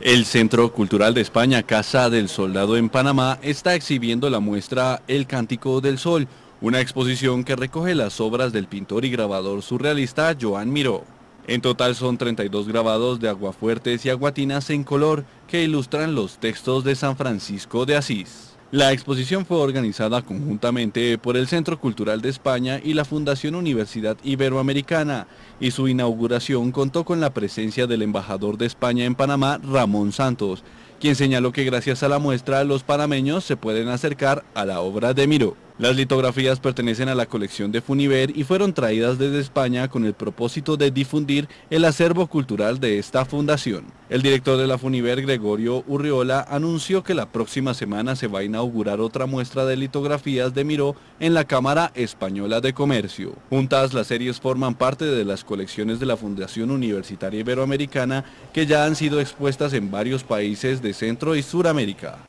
El Centro Cultural de España Casa del Soldado en Panamá está exhibiendo la muestra El Cántico del Sol, una exposición que recoge las obras del pintor y grabador surrealista Joan Miró. En total son 32 grabados de aguafuertes y aguatinas en color que ilustran los textos de San Francisco de Asís. La exposición fue organizada conjuntamente por el Centro Cultural de España y la Fundación Universidad Iberoamericana y su inauguración contó con la presencia del embajador de España en Panamá, Ramón Santos, quien señaló que gracias a la muestra los panameños se pueden acercar a la obra de Miro. Las litografías pertenecen a la colección de Funiver y fueron traídas desde España con el propósito de difundir el acervo cultural de esta fundación. El director de la Funiver, Gregorio Urriola, anunció que la próxima semana se va a inaugurar otra muestra de litografías de Miró en la Cámara Española de Comercio. Juntas, las series forman parte de las colecciones de la Fundación Universitaria Iberoamericana que ya han sido expuestas en varios países de Centro y Suramérica.